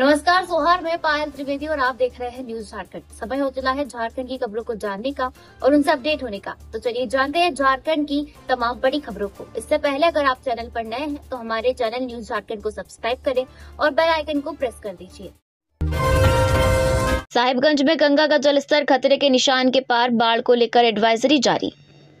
नमस्कार सोहार मैं पायल त्रिवेदी और आप देख रहे हैं न्यूज झारखंड समय हो चला है झारखंड की खबरों को जानने का और उनसे अपडेट होने का तो चलिए जानते हैं झारखंड की तमाम बड़ी खबरों को इससे पहले अगर आप चैनल पर नए हैं तो हमारे चैनल न्यूज झारखंड को सब्सक्राइब करें और बेल आइकन को प्रेस कर दीजिए साहिबगंज में गंगा का जलस्तर खतरे के निशान के पार बाढ़ को लेकर एडवाइजरी जारी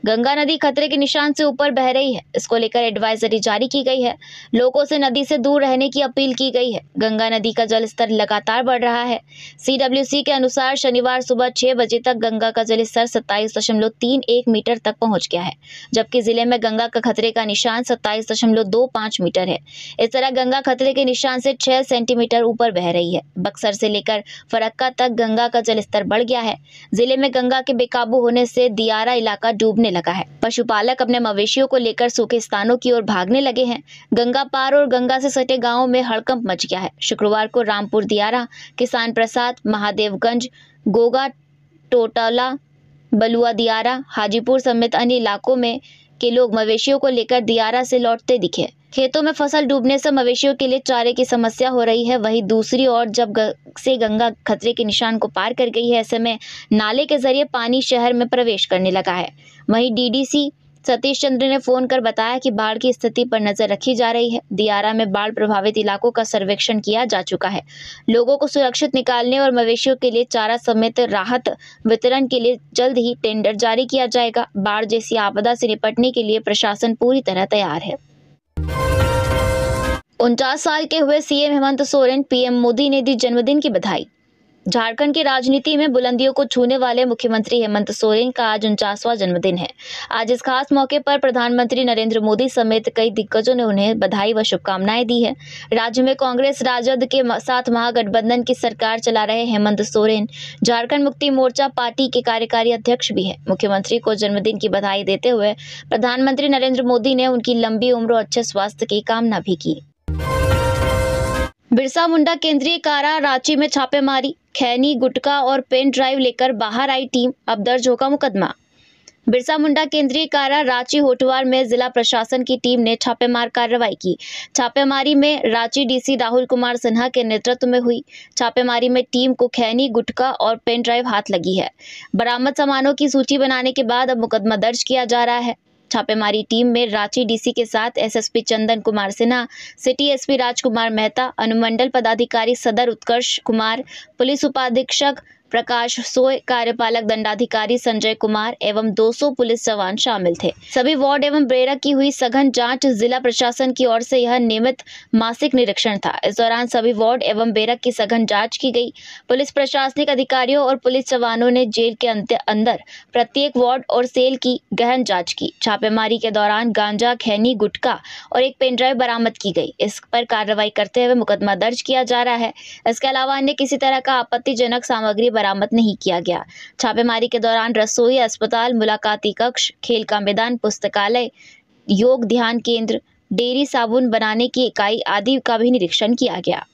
गंगा नदी खतरे के निशान से ऊपर बह रही है इसको लेकर एडवाइजरी जारी की गई है लोगों से नदी से दूर रहने की अपील की गई है गंगा नदी का जल स्तर लगातार बढ़ रहा है सीडब्ल्यूसी के अनुसार शनिवार सुबह छह बजे तक गंगा का जल स्तर सत्ताईस दशमलव तीन एक मीटर तक पहुंच गया है जबकि जिले में गंगा का खतरे का निशान सत्ताईस दशमलव दो पांच मीटर है इस तरह गंगा खतरे के निशान से छह सेंटीमीटर ऊपर बह रही है बक्सर से लेकर फरक्का तक गंगा का जल स्तर बढ़ गया है जिले में गंगा के बेकाबू होने से दियारा इलाका डूबने लगा है पशुपालक अपने मवेशियों को लेकर सूखे स्थानों की ओर भागने लगे हैं गंगा पार और गंगा से सटे गाँव में हड़कंप मच गया है शुक्रवार को रामपुर दियारा किसान प्रसाद महादेवगंज गोगा टोटाला बलुआ दियारा हाजीपुर समेत अन्य इलाकों में के लोग मवेशियों को लेकर दियारा से लौटते दिखे खेतों में फसल डूबने से मवेशियों के लिए चारे की समस्या हो रही है वहीं दूसरी ओर जब ग, से गंगा खतरे के निशान को पार कर गई है ऐसे में नाले के जरिए पानी शहर में प्रवेश करने लगा है वहीं डीडीसी सतीश चंद्र ने फोन कर बताया कि बाढ़ की स्थिति पर नजर रखी जा रही है दियारा में बाढ़ प्रभावित इलाकों का सर्वेक्षण किया जा चुका है लोगों को सुरक्षित निकालने और मवेशियों के लिए चारा समेत राहत वितरण के लिए जल्द ही टेंडर जारी किया जाएगा बाढ़ जैसी आपदा से निपटने के लिए प्रशासन पूरी तरह तैयार है उनचास साल के हुए सीएम हेमंत सोरेन पीएम मोदी ने दी जन्मदिन की बधाई झारखंड की राजनीति में बुलंदियों को छूने वाले मुख्यमंत्री हेमंत सोरेन का आज उनचासवां जन्मदिन है आज इस खास मौके पर प्रधानमंत्री नरेंद्र मोदी समेत कई दिग्गजों ने उन्हें बधाई व शुभकामनाएं दी है राज्य में कांग्रेस राजद के साथ महागठबंधन की सरकार चला रहे हेमंत सोरेन झारखंड मुक्ति मोर्चा पार्टी के कार्यकारी अध्यक्ष भी है मुख्यमंत्री को जन्मदिन की बधाई देते हुए प्रधानमंत्री नरेंद्र मोदी ने उनकी लंबी उम्र और अच्छे स्वास्थ्य की कामना भी की बिरसा मुंडा केंद्रीय कारा रांची में छापेमारी खैनी गुटका और पेन ड्राइव लेकर बाहर आई टीम अब दर्ज होगा मुकदमा बिरसा मुंडा केंद्रीय कारा रांची होटवार में जिला प्रशासन की टीम ने छापेमार कार्रवाई की छापेमारी में रांची डीसी राहुल कुमार सिन्हा के नेतृत्व में हुई छापेमारी में टीम को खैनी गुटका और पेन ड्राइव हाथ लगी है बरामद सामानों की सूची बनाने के बाद अब मुकदमा दर्ज किया जा रहा है छापेमारी टीम में रांची डीसी के साथ SSP Chandan Kumar Sinha city SP Rajkumar Mehta अनुमंडल पदाधिकारी सदर उत्कर्ष कुमार पुलिस उपाधीक्षक प्रकाश सोय कार्यपालक दंडाधिकारी संजय कुमार एवं 200 पुलिस जवान शामिल थे सभी वार्ड एवं ब्रेरा की हुई सघन जांच जिला प्रशासन की ओर से यह नियमित मासिक निरीक्षण था इस दौरान सभी वार्ड एवं ब्रेरा की सघन जांच की गई पुलिस प्रशासनिक अधिकारियों और पुलिस जवानों ने जेल के अंदर प्रत्येक वार्ड और सेल की गहन जाँच की छापेमारी के दौरान गांजा खैनी गुटका और एक पेनड्राइव बरामद की गई इस पर कार्रवाई करते हुए मुकदमा दर्ज किया जा रहा है इसके अलावा अन्य किसी तरह का आपत्तिजनक सामग्री बरामद नहीं किया गया छापेमारी के दौरान रसोई अस्पताल मुलाकाती कक्ष खेल का मैदान पुस्तकालय योग ध्यान केंद्र डेयरी साबुन बनाने की इकाई आदि का भी निरीक्षण किया गया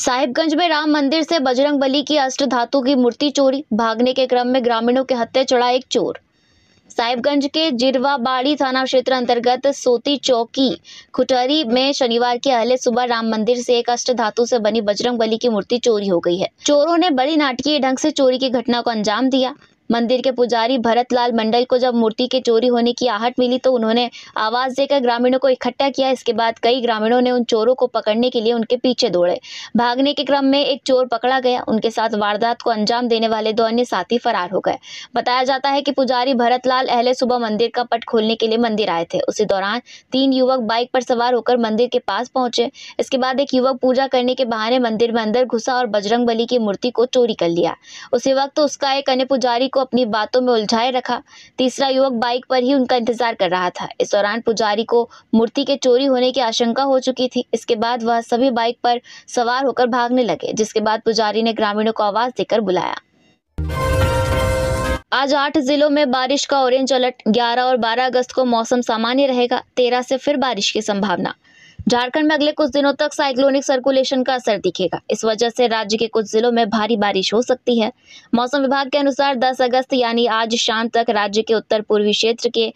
साहिबगंज में राम मंदिर से बजरंग बली की अष्ट धातु की मूर्ति चोरी भागने के क्रम में ग्रामीणों के हत्या चढ़ा एक चोर साहिबगंज के जिरवाबाड़ी थाना क्षेत्र अंतर्गत सोती चौकी खुटरी में शनिवार के अहले सुबह राम मंदिर से एक अष्ट धातु से बनी बजरंग बली की मूर्ति चोरी हो गई है चोरों ने बड़ी नाटकीय ढंग से चोरी की घटना को अंजाम दिया मंदिर के पुजारी भरतलाल मंडल को जब मूर्ति के चोरी होने की आहट मिली तो उन्होंने आवाज़ देकर ग्रामीणों को इकट्ठा किया इसके बाद कई ग्रामीणों ने उन चोरों को पकड़ने के लिए उनके पीछे दौड़े भागने के क्रम में एक चोर पकड़ा गया उनके साथ वारदात को अंजाम देने वाले दो अन्य साथी फरार हो गए बताया जाता है कि पुजारी भरतलाल अहले सुबह मंदिर का पट खोलने के लिए मंदिर आए थे उसी दौरान तीन युवक बाइक पर सवार होकर मंदिर के पास पहुंचे इसके बाद एक युवक पूजा करने के बहाने मंदिर में अंदर घुसा और बजरंग की मूर्ति को चोरी कर लिया उसी वक्त उसका एक अन्य पुजारी को अपनी बातों में उलझाए रखा तीसरा युवक बाइक पर ही उनका इंतजार कर रहा था इस दौरान पुजारी को मूर्ति के चोरी होने की आशंका हो चुकी थी इसके बाद वह सभी बाइक पर सवार होकर भागने लगे जिसके बाद पुजारी ने ग्रामीणों को आवाज देकर बुलाया आज आठ जिलों में बारिश का ऑरेंज अलर्ट 11 और 12 अगस्त को मौसम सामान्य रहेगा 13 से फिर बारिश की संभावना झारखंड में अगले कुछ दिनों तक साइक्लोनिक सर्कुलेशन का असर दिखेगा इस वजह से राज्य के कुछ जिलों में भारी बारिश हो सकती है मौसम विभाग के अनुसार 10 अगस्त यानी आज शाम तक राज्य के उत्तर पूर्वी क्षेत्र के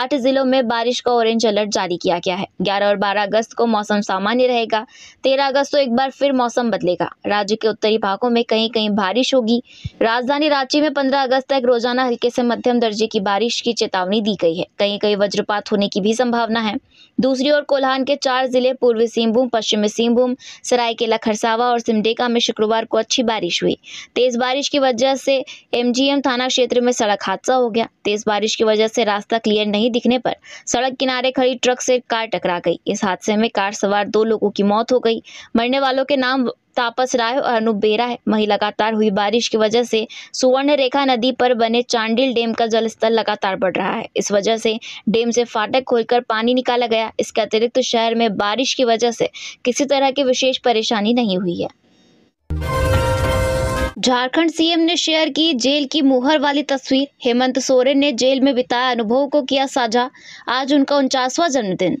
आठ जिलों में बारिश का ऑरेंज अलर्ट जारी किया गया है ग्यारह और बारह अगस्त को मौसम सामान्य रहेगा तेरह अगस्त को एक बार फिर मौसम बदलेगा राज्य के उत्तरी भागों में कहीं कहीं बारिश होगी राजधानी रांची में पंद्रह अगस्त तक रोजाना हल्के से मध्यम दर्जे की बारिश की चेतावनी दी गई है कहीं कहीं वज्रपात होने की भी संभावना है दूसरी ओर कोल्हान के चार जिले पूर्वी सिंहभूम पश्चिमी सिंहभूम सरायकेला खरसावा और सिमडेगा में शुक्रवार को अच्छी बारिश हुई तेज बारिश की वजह से एमजीएम थाना क्षेत्र में सड़क हादसा हो गया तेज बारिश की वजह से रास्ता क्लियर नहीं दिखने पर सड़क किनारे खड़ी ट्रक से कार टकरा गई इस हादसे में कार सवार दो लोगों की मौत हो गई मरने वालों के नाम तापस राय और अनुप बेरा है वही लगातार हुई बारिश की वजह से सुवर्ण रेखा नदी पर बने चांडिल डैम का जलस्तर लगातार बढ़ रहा है इस वजह से डैम से फाटक खोलकर पानी निकाला गया इसके अतिरिक्त तो शहर में बारिश की वजह से किसी तरह की विशेष परेशानी नहीं हुई है झारखंड सीएम ने शेयर की जेल की मुहर वाली तस्वीर हेमंत सोरेन ने जेल में बिताया अनुभव को किया साझा आज उनका उनचासवा जन्मदिन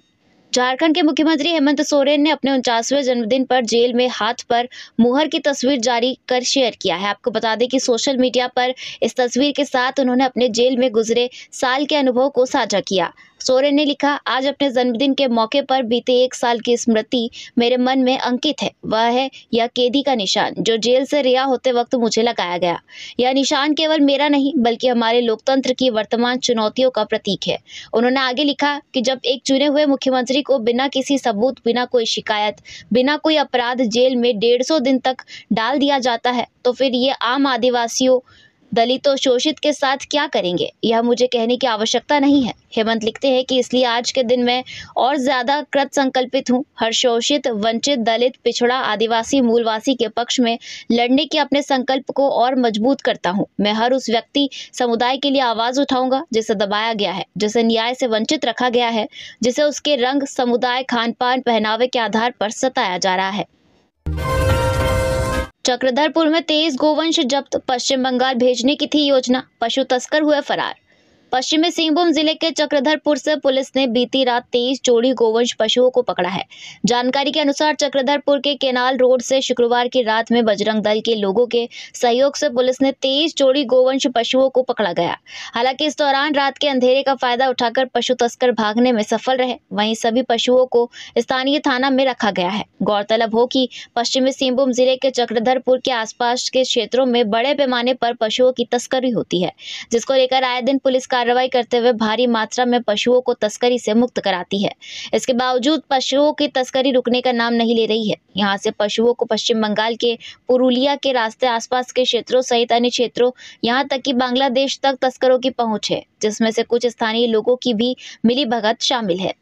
झारखंड के मुख्यमंत्री हेमंत सोरेन ने अपने उनचासवें जन्मदिन पर जेल में हाथ पर मुहर की तस्वीर जारी कर शेयर किया है आपको बता दें कि सोशल मीडिया पर इस तस्वीर के साथ उन्होंने अपने जेल में गुजरे साल के अनुभव को साझा किया सोरेन ने लिखा आज अपने जन्मदिन के मौके पर बीते एक साल की स्मृति मेरे मन में अंकित है वह है यह कैदी का निशान जो जेल से रिहा होते वक्त मुझे लगाया गया यह निशान केवल मेरा नहीं बल्कि हमारे लोकतंत्र की वर्तमान चुनौतियों का प्रतीक है उन्होंने आगे लिखा कि जब एक चुने हुए मुख्यमंत्री को बिना किसी सबूत बिना कोई शिकायत बिना कोई अपराध जेल में डेढ़ दिन तक डाल दिया जाता है तो फिर ये आम आदिवासियों दलित तो शोषित के साथ क्या करेंगे यह मुझे कहने की आवश्यकता नहीं है हेमंत लिखते हैं कि इसलिए आज के दिन मैं और ज्यादा कृत संकल्पित हूँ हर शोषित वंचित दलित पिछड़ा आदिवासी मूलवासी के पक्ष में लड़ने के अपने संकल्प को और मजबूत करता हूँ मैं हर उस व्यक्ति समुदाय के लिए आवाज उठाऊंगा जिसे दबाया गया है जिसे न्याय से वंचित रखा गया है जिसे उसके रंग समुदाय खान पान पहनावे के आधार पर सताया जा रहा है चक्रधरपुर में तेईस गोवंश जब्त पश्चिम बंगाल भेजने की थी योजना पशु तस्कर हुए फरार पश्चिमी सिंहभूम जिले के चक्रधरपुर से पुलिस ने बीती रात तेईस जोड़ी गोवंश पशुओं को पकड़ा है जानकारी के अनुसार चक्रधरपुर के केनाल रोड से शुक्रवार की रात में बजरंग दल के लोगों के सहयोग से पुलिस ने तेईस जोड़ी गोवंश पशुओं को पकड़ा गया हालांकि इस दौरान रात के अंधेरे का फायदा उठाकर पशु तस्कर भागने में सफल रहे वही सभी पशुओं को स्थानीय थाना में रखा गया है गौरतलब हो की पश्चिमी सिंहभूम जिले के चक्रधरपुर के आसपास के क्षेत्रों में बड़े पैमाने पर पशुओं की तस्करी होती है जिसको लेकर आए दिन पुलिस का कार्रवाई करते हुए भारी मात्रा में पशुओं को तस्करी से मुक्त कराती है इसके बावजूद पशुओं की तस्करी रुकने का नाम नहीं ले रही है यहाँ से पशुओं को पश्चिम बंगाल के पुरुलिया के रास्ते आसपास के क्षेत्रों सहित अन्य क्षेत्रों यहाँ तक कि बांग्लादेश तक तस्करों की पहुँच है जिसमें से कुछ स्थानीय लोगों की भी मिली भगत शामिल है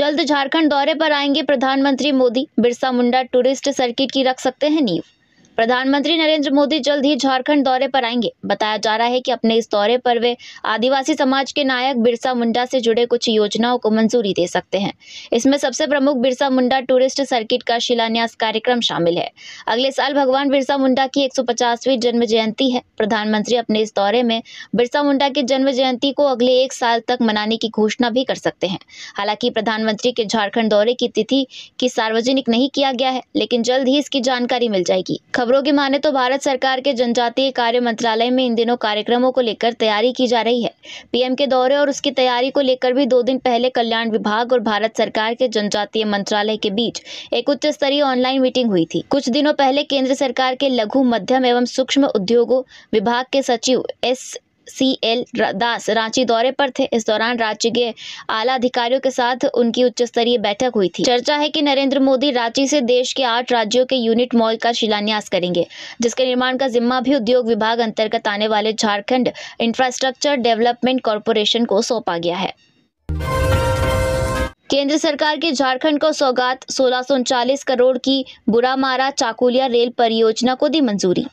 जल्द झारखंड दौरे पर आएंगे प्रधानमंत्री मोदी बिरसा मुंडा टूरिस्ट सर्किट की रख सकते हैं नींव प्रधानमंत्री नरेंद्र मोदी जल्द ही झारखंड दौरे पर आएंगे बताया जा रहा है कि अपने इस दौरे पर वे आदिवासी समाज के नायक बिरसा मुंडा से जुड़े कुछ योजनाओं को मंजूरी दे सकते हैं इसमें सबसे प्रमुख बिरसा मुंडा टूरिस्ट सर्किट का शिलान्यास कार्यक्रम शामिल है अगले साल भगवान बिरसा मुंडा की एक जन्म जयंती है प्रधानमंत्री अपने इस दौरे में बिरसा मुंडा की जन्म जयंती को अगले एक साल तक मनाने की घोषणा भी कर सकते हैं हालांकि प्रधानमंत्री के झारखंड दौरे की तिथि की सार्वजनिक नहीं किया गया है लेकिन जल्द ही इसकी जानकारी मिल जाएगी खबर खबरों की माने तो भारत सरकार के जनजातीय कार्य मंत्रालय में इन दिनों कार्यक्रमों को लेकर तैयारी की जा रही है पीएम के दौरे और उसकी तैयारी को लेकर भी दो दिन पहले कल्याण विभाग और भारत सरकार के जनजातीय मंत्रालय के बीच एक उच्च स्तरीय ऑनलाइन मीटिंग हुई थी कुछ दिनों पहले केंद्र सरकार के लघु मध्यम एवं सूक्ष्म उद्योगों विभाग के सचिव S C L Das Ranchi दौरे पर थे इस दौरान राज्य के आला अधिकारियों के साथ उनकी उच्च स्तरीय बैठक हुई थी चर्चा है कि नरेंद्र मोदी रांची से देश के आठ राज्यों के यूनिट मॉल का शिलान्यास करेंगे जिसके निर्माण का जिम्मा भी उद्योग विभाग अंतर्गत आने वाले झारखंड इंफ्रास्ट्रक्चर डेवलपमेंट कॉरपोरेशन को सौंपा गया है केंद्र सरकार की झारखंड को सौगात सोलह करोड़ की बुरामारा चाकुलिया रेल परियोजना को दी मंजूरी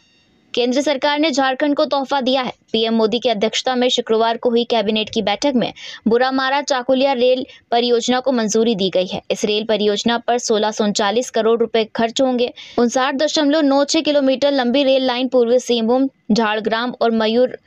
केंद्र सरकार ने झारखंड को तोहफा दिया है पीएम मोदी की अध्यक्षता में शुक्रवार को हुई कैबिनेट की बैठक में बुरामारा चाकुलिया रेल परियोजना को मंजूरी दी गई है इस रेल परियोजना पर सोलह करोड़ रुपए खर्च होंगे उनसाठ दशमलव नौ छह किलोमीटर लंबी रेल लाइन पूर्वी सिंहभूम झाड़ग्राम और मयूर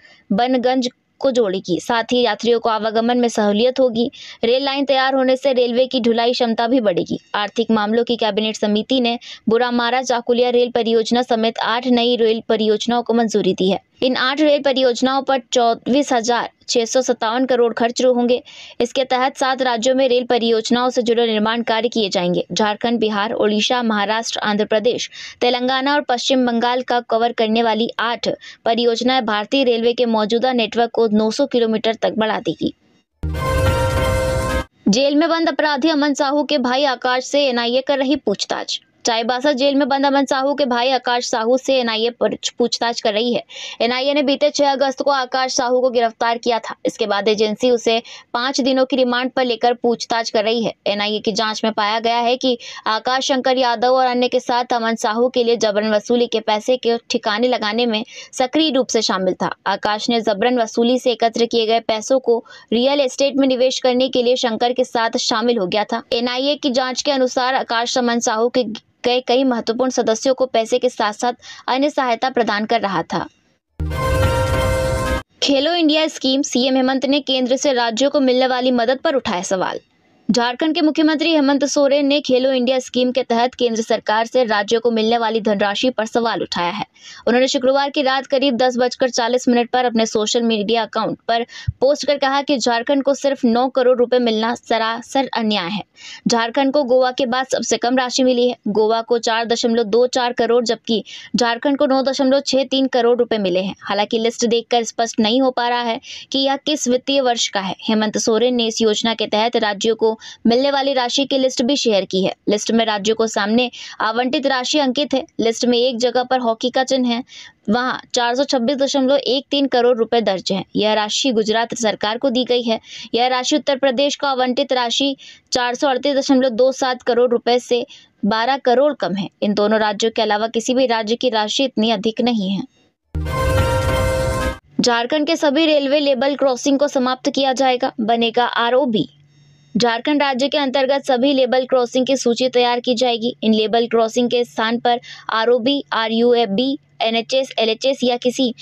बनगंज को जोड़ेगी साथ ही यात्रियों को आवागमन में सहूलियत होगी रेल लाइन तैयार होने से रेलवे की ढुलाई क्षमता भी बढ़ेगी आर्थिक मामलों की कैबिनेट समिति ने बुरामारा चाकुलिया रेल परियोजना समेत आठ नई रेल परियोजनाओं को मंजूरी दी है इन आठ रेल परियोजनाओं पर चौबीस हजार छः सौ सत्तावन करोड़ खर्च होंगे इसके तहत सात राज्यों में रेल परियोजनाओं से जुड़े निर्माण कार्य किए जाएंगे झारखंड बिहार ओडिशा महाराष्ट्र आंध्र प्रदेश तेलंगाना और पश्चिम बंगाल का कवर करने वाली आठ परियोजनाएं भारतीय रेलवे के मौजूदा नेटवर्क को 900 किलोमीटर तक बढ़ा देगी जेल में बंद अपराधी अमन साहू के भाई आकाश से एनआईए कर रही पूछताछ चाईबासा जेल में बंद अमन साहू के भाई आकाश साहू से एनआईए पूछताछ कर रही है एनआईए ने बीते 6 अगस्त को आकाश साहू को गिरफ्तार किया था इसके बाद एजेंसी उसे पांच दिनों की रिमांड पर लेकर पूछताछ कर रही है एनआईए की जांच में पाया गया है कि आकाश शंकर यादव और अन्य के साथ अमन साहू के लिए जबरन वसूली के पैसे के ठिकाने लगाने में सक्रिय रूप से शामिल था आकाश ने जबरन वसूली से एकत्र किए गए पैसों को रियल एस्टेट में निवेश करने के लिए शंकर के साथ शामिल हो गया था एनआईए की जाँच के अनुसार आकाश अमन साहू के गए कई महत्वपूर्ण सदस्यों को पैसे के साथ साथ अन्य सहायता प्रदान कर रहा था खेलो इंडिया स्कीम सीएम हेमंत ने केंद्र से राज्यों को मिलने वाली मदद पर उठाया सवाल झारखंड के मुख्यमंत्री हेमंत सोरेन ने खेलो इंडिया स्कीम के तहत केंद्र सरकार से राज्यों को मिलने वाली धनराशि पर सवाल उठाया है उन्होंने शुक्रवार की रात करीब दस बजकर चालीस मिनट पर अपने सोशल मीडिया अकाउंट पर पोस्ट कर कहा कि झारखंड को सिर्फ नौ करोड़ रुपए मिलना सरासर अन्याय है झारखंड को गोवा के बाद सबसे कम राशि मिली है गोवा को चार दशमलव दो चार करोड़ जबकि झारखंड को नौ दशमलव छह तीन करोड़ रुपए मिले हैं हालांकि लिस्ट देखकर स्पष्ट नहीं हो पा रहा है कि यह किस वित्तीय वर्ष का है हेमंत सोरेन ने इस योजना के तहत राज्यों को मिलने वाली राशि की लिस्ट भी शेयर की है लिस्ट में राज्यों को सामने आवंटित राशि अंकित है लिस्ट में एक जगह पर हॉकी का चिन्ह है वहाँ चार करोड़ रुपए दर्ज है यह राशि गुजरात सरकार को दी गई है यह राशि उत्तर प्रदेश को आवंटित राशि चार करोड़ रुपए से 12 करोड़ कम है इन दोनों राज्यों के अलावा किसी भी राज्य की राशि इतनी अधिक नहीं है झारखंड के सभी रेलवे लेबल क्रॉसिंग को समाप्त किया जाएगा बनेगा आरओबी झारखंड राज्य के अंतर्गत सभी लेबल क्रॉसिंग की सूची तैयार की जाएगी इन लेबल क्रॉसिंग के स्थान पर R O B R U F B NHS LHS या किसी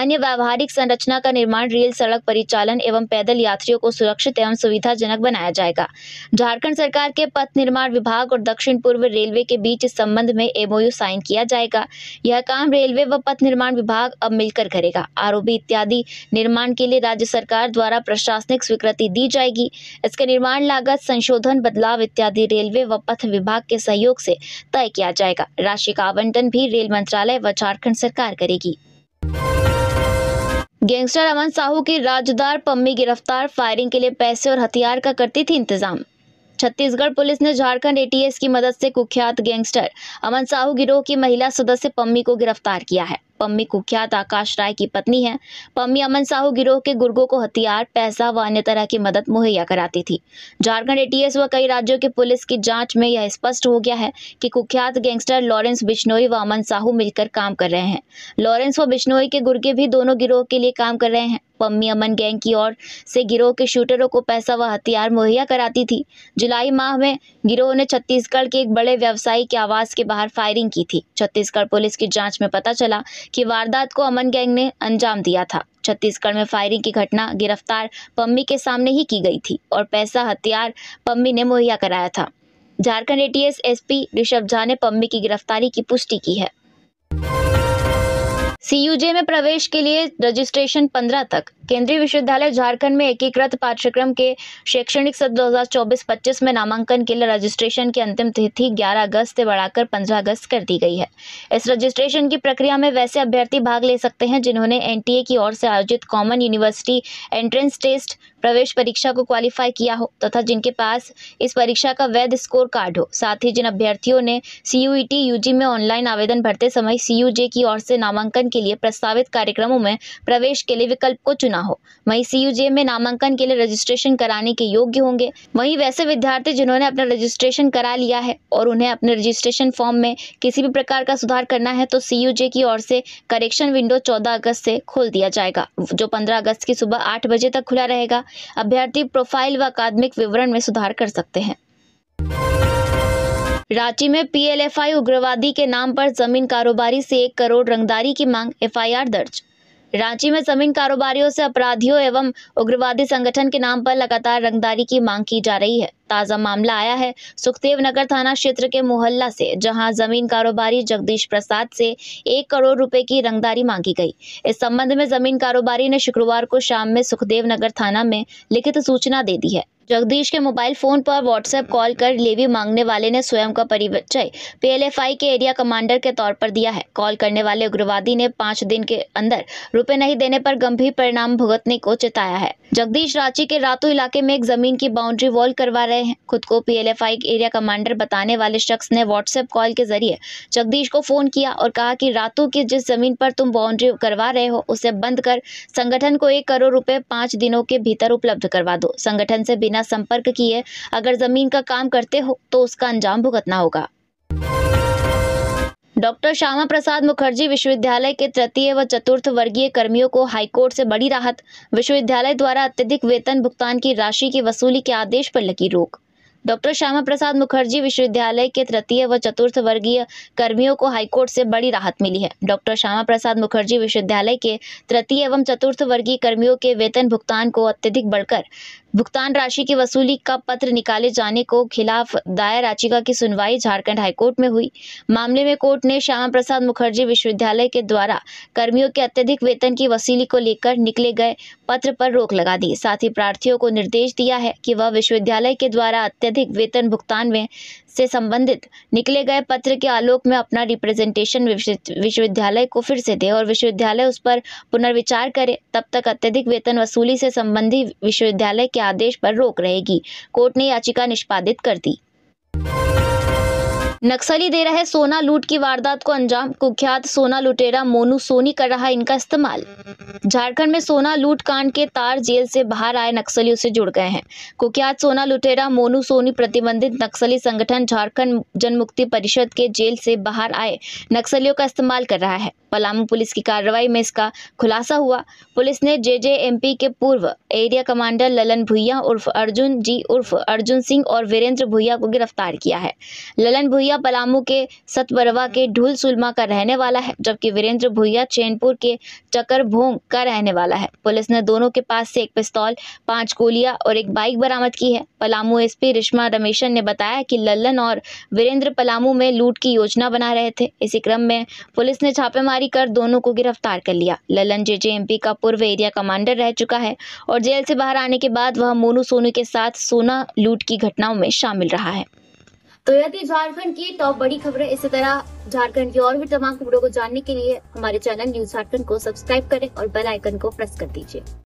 अन्य व्यावहारिक संरचना का निर्माण रेल सड़क परिचालन एवं पैदल यात्रियों को सुरक्षित एवं सुविधाजनक बनाया जाएगा झारखंड सरकार के पथ निर्माण विभाग और दक्षिण पूर्व रेलवे के बीच इस संबंध में एमओयू साइन किया जाएगा यह काम रेलवे व पथ निर्माण विभाग अब मिलकर करेगा आरओबी इत्यादि निर्माण के लिए राज्य सरकार द्वारा प्रशासनिक स्वीकृति दी जाएगी इसके निर्माण लागत संशोधन बदलाव इत्यादि रेलवे व पथ विभाग के सहयोग से तय किया जाएगा राशि का आवंटन भी रेल मंत्रालय व झारखंड झारखंड सरकार करेगी गैंगस्टर अमन साहू की राजदार पम्मी गिरफ्तार फायरिंग के लिए पैसे और हथियार का करती थी इंतजाम छत्तीसगढ़ पुलिस ने झारखंड एटीएस की मदद से कुख्यात गैंगस्टर अमन साहू गिरोह की महिला सदस्य पम्मी को गिरफ्तार किया है पम्मी कुख्यात आकाश राय की पत्नी है पम्मी अमन साहू गिरोह के गुर्गों को हथियार पैसा व अन्य तरह की मदद मुहैया कराती थी झारखंड एटीएस व कई राज्यों की पुलिस की जांच में यह स्पष्ट हो गया है कि कुख्यात गैंगस्टर लॉरेंस बिश्नोई व अमन साहू मिलकर काम कर रहे हैं लॉरेंस व बिश्नोई के गुर्गे भी दोनों गिरोह के लिए काम कर रहे हैं पम्मी अमन गैंग की ओर से गिरोह के शूटरों को पैसा व हथियार मुहैया कराती थी जुलाई माह में गिरोह ने छत्तीसगढ़ के एक बड़े व्यवसायी के आवास के बाहर फायरिंग की थी छत्तीसगढ़ पुलिस की जांच में पता चला कि वारदात को अमन गैंग ने अंजाम दिया था छत्तीसगढ़ में फायरिंग की घटना गिरफ्तार पम्मी के सामने ही की गई थी और पैसा हथियार पम्मी ने मुहैया कराया था झारखंड एटीएस एसपी ऋषभ झा ने पम्मी की गिरफ्तारी की पुष्टि की है सीयूजे में प्रवेश के लिए रजिस्ट्रेशन पंद्रह तक केंद्रीय विश्वविद्यालय झारखंड में एकीकृत पाठ्यक्रम के शैक्षणिक सत्र 2024-25 में नामांकन के लिए रजिस्ट्रेशन की अंतिम तिथि 11 अगस्त से बढ़ाकर 15 अगस्त कर दी गई है इस रजिस्ट्रेशन की प्रक्रिया में वैसे अभ्यर्थी भाग ले सकते हैं जिन्होंने एन की ओर से आयोजित कॉमन यूनिवर्सिटी एंट्रेंस टेस्ट प्रवेश परीक्षा को क्वालिफाई किया हो तथा जिनके पास इस परीक्षा का वैध स्कोर कार्ड हो साथ ही जिन अभ्यर्थियों ने सीयूईटी यूजी e में ऑनलाइन आवेदन भरते समय सीयूजे की ओर से नामांकन के लिए प्रस्तावित कार्यक्रमों में प्रवेश के लिए विकल्प को चुना हो वहीं सी में नामांकन के लिए रजिस्ट्रेशन कराने के योग्य होंगे वहीं वैसे विद्यार्थी जिन्होंने अपना रजिस्ट्रेशन करा लिया है और उन्हें अपने रजिस्ट्रेशन फॉर्म में किसी भी प्रकार का सुधार करना है तो सी की ओर से करेक्शन विंडो चौदह अगस्त से खोल दिया जाएगा जो पंद्रह अगस्त की सुबह आठ बजे तक खुला रहेगा अभ्यर्थी प्रोफाइल व अकादमिक विवरण में सुधार कर सकते हैं रांची में पीएलएफआई उग्रवादी के नाम पर जमीन कारोबारी से एक करोड़ रंगदारी की मांग एफआईआर दर्ज रांची में जमीन कारोबारियों से अपराधियों एवं उग्रवादी संगठन के नाम पर लगातार रंगदारी की मांग की जा रही है ताज़ा मामला आया है सुखदेव नगर थाना क्षेत्र के मोहल्ला से जहां जमीन कारोबारी जगदीश प्रसाद से एक करोड़ रुपए की रंगदारी मांगी गई इस संबंध में जमीन कारोबारी ने शुक्रवार को शाम में सुखदेव नगर थाना में लिखित सूचना दे दी है जगदीश के मोबाइल फोन पर व्हाट्सएप कॉल कर लेवी मांगने वाले ने स्वयं का परिचय पीएलएफआई के एरिया कमांडर के तौर पर दिया है कॉल करने वाले उग्रवादी ने पांच दिन के अंदर रुपए नहीं देने पर गंभीर परिणाम भुगतने को चेताया है जगदीश रांची के रातू इलाके में एक जमीन की बाउंड्री वॉल करवा रहे हैं खुद को पीएलएफआई के एरिया कमांडर बताने वाले शख्स ने व्हाट्सएप कॉल के जरिए जगदीश को फोन किया और कहा की रातू की जिस जमीन पर तुम बाउंड्री करवा रहे हो उसे बंद कर संगठन को एक करोड़ रूपए पांच दिनों के भीतर उपलब्ध करवा दो संगठन से बिना संपर्क किए अगर जमीन का काम करते हो तो उसका अंजाम भुगतना होगा डॉक्टर श्यामा प्रसाद मुखर्जी विश्वविद्यालय के तृतीय व चतुर्थ वर्गीय कर्मियों को हाईकोर्ट से बड़ी राहत विश्वविद्यालय द्वारा अत्यधिक वेतन भुगतान की राशि की वसूली के आदेश पर लगी रोक डॉक्टर श्यामा प्रसाद मुखर्जी विश्वविद्यालय के तृतीय व चतुर्थ वर्गीय कर्मियों को हाईकोर्ट से बड़ी राहत मिली है डॉक्टर श्यामा प्रसाद मुखर्जी विश्वविद्यालय के तृतीय एवं चतुर्थ वर्गीय कर्मियों के वेतन भुगतान को अत्यधिक बढ़कर भुगतान राशि की वसूली का पत्र निकाले जाने को खिलाफ दायर याचिका की सुनवाई झारखंड हाईकोर्ट में हुई मामले में कोर्ट ने श्यामा प्रसाद मुखर्जी विश्वविद्यालय के द्वारा कर्मियों के अत्यधिक वेतन की वसूली को लेकर निकले गए पत्र पर रोक लगा दी साथ ही प्रार्थियों को निर्देश दिया है कि वह विश्वविद्यालय के द्वारा अत्यधिक वेतन भुगतान में से संबंधित निकले गए पत्र के आलोक में अपना रिप्रेजेंटेशन विश्वविद्यालय को फिर से दे और विश्वविद्यालय उस पर पुनर्विचार करे तब तक अत्यधिक वेतन वसूली से संबंधी विश्वविद्यालय के आदेश पर रोक रहेगी कोर्ट ने याचिका निष्पादित कर दी नक्सली दे रहे सोना लूट की वारदात को अंजाम कुख्यात सोना लुटेरा मोनू सोनी कर रहा इनका इस्तेमाल झारखंड में सोना लूट कांड के तार जेल से बाहर आए नक्सलियों से जुड़ गए हैं कुख्यात सोना लुटेरा मोनू सोनी प्रतिबंधित नक्सली संगठन झारखंड जनमुक्ति परिषद के जेल से बाहर आए नक्सलियों का इस्तेमाल कर रहा है पलामू पुलिस की कार्रवाई में इसका खुलासा हुआ पुलिस ने जेजेएमपी के पूर्व एरिया कमांडर ललन भुइया उर्फ अर्जुन जी उर्फ अर्जुन सिंह और वीरेंद्र भुइया को गिरफ्तार किया है ललन भुइया पलामू के सतबरवा के ढूल सुलमा का रहने वाला है जबकि वीरेंद्र भुइया चैनपुर के चकर भोंग का रहने वाला है पुलिस ने दोनों के पास से एक पिस्तौल पांच गोलियां और एक बाइक बरामद की है पलामू एसपी रिश्मा रमेशन ने बताया की ललन और वीरेंद्र पलामू में लूट की योजना बना रहे थे इसी क्रम में पुलिस ने छापेमारी गिरफ्तारी कर दोनों को गिरफ्तार कर लिया ललन जेजेएमपी का पूर्व एरिया कमांडर रह चुका है और जेल से बाहर आने के बाद वह मोनू सोनू के साथ सोना लूट की घटनाओं में शामिल रहा है तो यह थी झारखंड की टॉप बड़ी खबरें इसी तरह झारखंड की और भी तमाम खबरों को जानने के लिए हमारे चैनल न्यूज झारखंड को सब्सक्राइब करें और बेल आइकन को प्रेस कर दीजिए